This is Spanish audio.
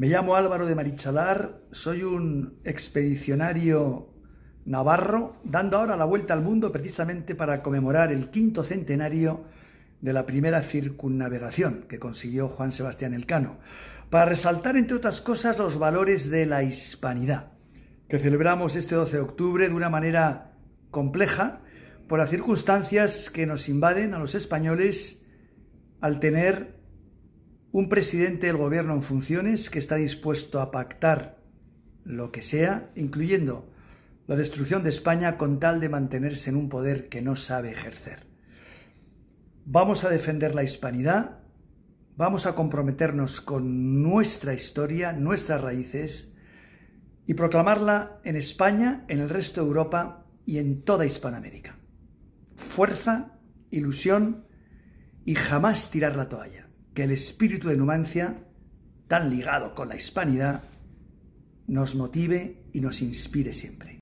Me llamo Álvaro de Marichalar, soy un expedicionario navarro, dando ahora la vuelta al mundo precisamente para conmemorar el quinto centenario de la primera circunnavegación que consiguió Juan Sebastián Elcano, para resaltar, entre otras cosas, los valores de la hispanidad, que celebramos este 12 de octubre de una manera compleja por las circunstancias que nos invaden a los españoles al tener un presidente del gobierno en funciones que está dispuesto a pactar lo que sea, incluyendo la destrucción de España con tal de mantenerse en un poder que no sabe ejercer. Vamos a defender la hispanidad, vamos a comprometernos con nuestra historia, nuestras raíces, y proclamarla en España, en el resto de Europa y en toda Hispanoamérica. Fuerza, ilusión y jamás tirar la toalla que el espíritu de Numancia, tan ligado con la hispanidad, nos motive y nos inspire siempre.